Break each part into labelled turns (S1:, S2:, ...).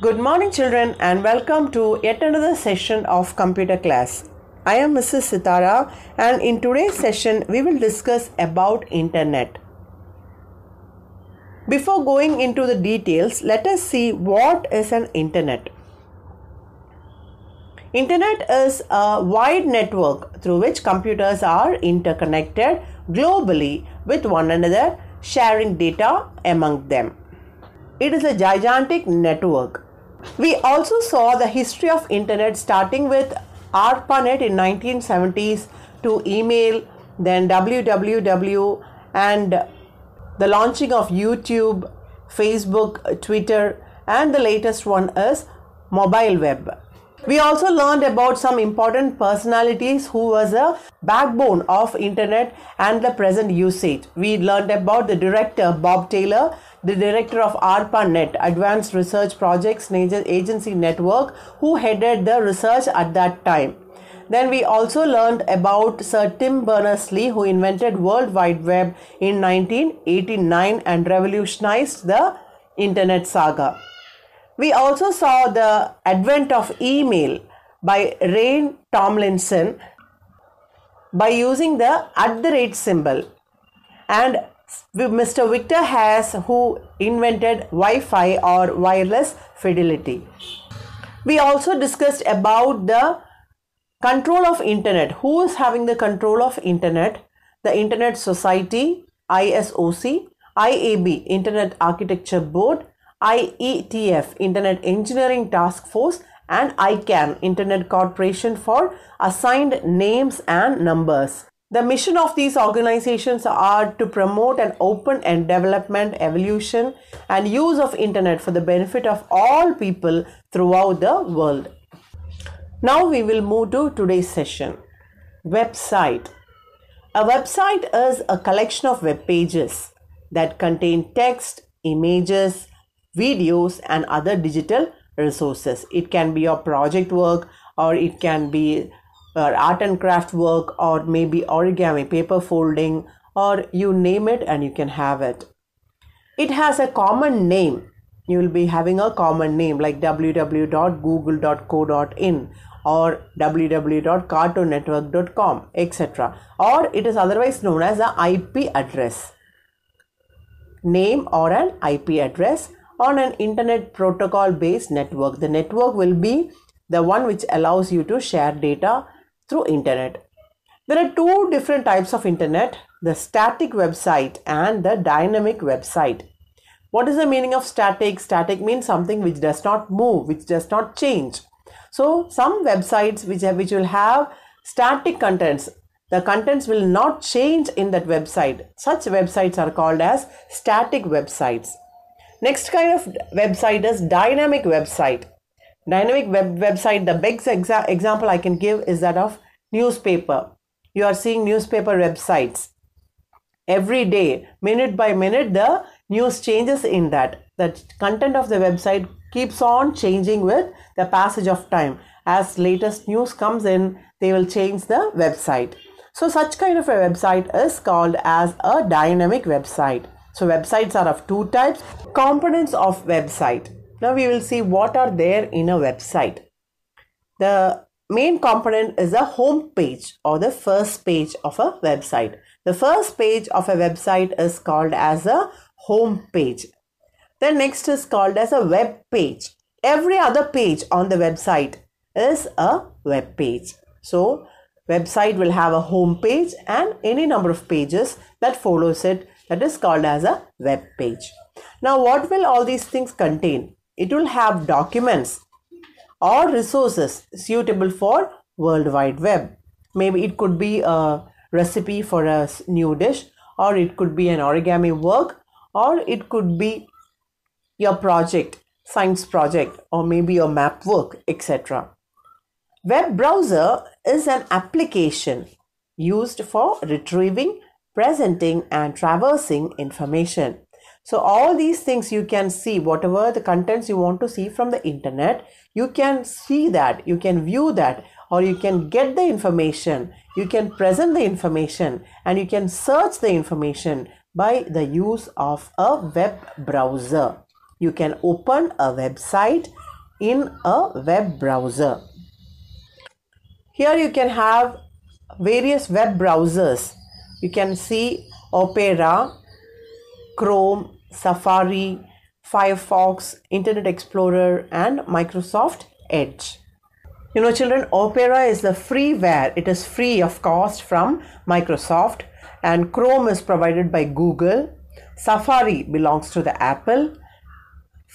S1: Good morning, children, and welcome to yet another session of computer class. I am Mrs. Sitara, and in today's session, we will discuss about internet. Before going into the details, let us see what is an internet. Internet is a wide network through which computers are interconnected globally with one another, sharing data among them. It is a gigantic network we also saw the history of internet starting with ARPANET in 1970s to email, then www and the launching of YouTube, Facebook, Twitter and the latest one is mobile web. We also learned about some important personalities who was a backbone of internet and the present usage. We learned about the director Bob Taylor, the director of ARPANET, Advanced Research Projects Agency Network, who headed the research at that time. Then we also learned about Sir Tim Berners-Lee who invented World Wide Web in 1989 and revolutionized the internet saga. We also saw the advent of email by Ray Tomlinson by using the at the rate symbol and Mr. Victor Hayes who invented Wi-Fi or wireless fidelity. We also discussed about the control of internet. Who is having the control of internet? The Internet Society, ISOC, IAB, Internet Architecture Board, IETF, Internet Engineering Task Force, and ICANN, Internet Corporation for Assigned Names and Numbers. The mission of these organizations are to promote an open and development, evolution, and use of internet for the benefit of all people throughout the world. Now we will move to today's session. Website. A website is a collection of web pages that contain text, images, videos and other digital resources it can be your project work or it can be uh, art and craft work or maybe origami paper folding or you name it and you can have it it has a common name you will be having a common name like www.google.co.in or www.cartoonnetwork.com etc or it is otherwise known as a ip address name or an ip address on an internet protocol based network. The network will be the one which allows you to share data through internet. There are two different types of internet, the static website and the dynamic website. What is the meaning of static? Static means something which does not move, which does not change. So some websites which, have, which will have static contents, the contents will not change in that website. Such websites are called as static websites. Next kind of website is dynamic website. Dynamic web website, the best exa example I can give is that of newspaper. You are seeing newspaper websites. Every day, minute by minute, the news changes in that. The content of the website keeps on changing with the passage of time. As latest news comes in, they will change the website. So such kind of a website is called as a dynamic website. So websites are of two types. Components of website. Now we will see what are there in a website. The main component is a home page or the first page of a website. The first page of a website is called as a home page. The next is called as a web page. Every other page on the website is a web page. So website will have a home page and any number of pages that follows it that is called as a web page. Now what will all these things contain? It will have documents or resources suitable for World Wide Web. Maybe it could be a recipe for a new dish or it could be an origami work or it could be your project, science project or maybe your map work etc. Web browser is an application used for retrieving presenting and traversing information. So all these things you can see, whatever the contents you want to see from the internet, you can see that, you can view that, or you can get the information, you can present the information, and you can search the information by the use of a web browser. You can open a website in a web browser. Here you can have various web browsers you can see Opera, Chrome, Safari, Firefox, Internet Explorer and Microsoft Edge. You know children, Opera is the freeware. It is free of cost from Microsoft and Chrome is provided by Google. Safari belongs to the Apple.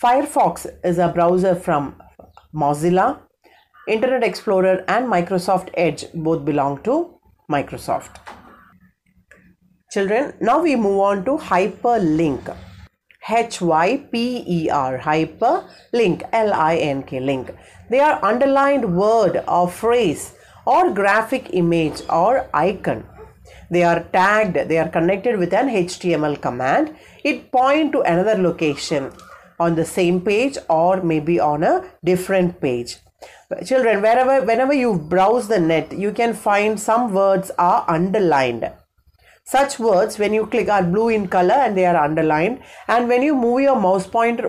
S1: Firefox is a browser from Mozilla. Internet Explorer and Microsoft Edge both belong to Microsoft. Children, now we move on to hyperlink. H-Y-P-E-R, hyperlink, L-I-N-K, link. They are underlined word or phrase or graphic image or icon. They are tagged, they are connected with an HTML command. It point to another location on the same page or maybe on a different page. Children, wherever, whenever you browse the net, you can find some words are underlined such words when you click are blue in color and they are underlined and when you move your mouse pointer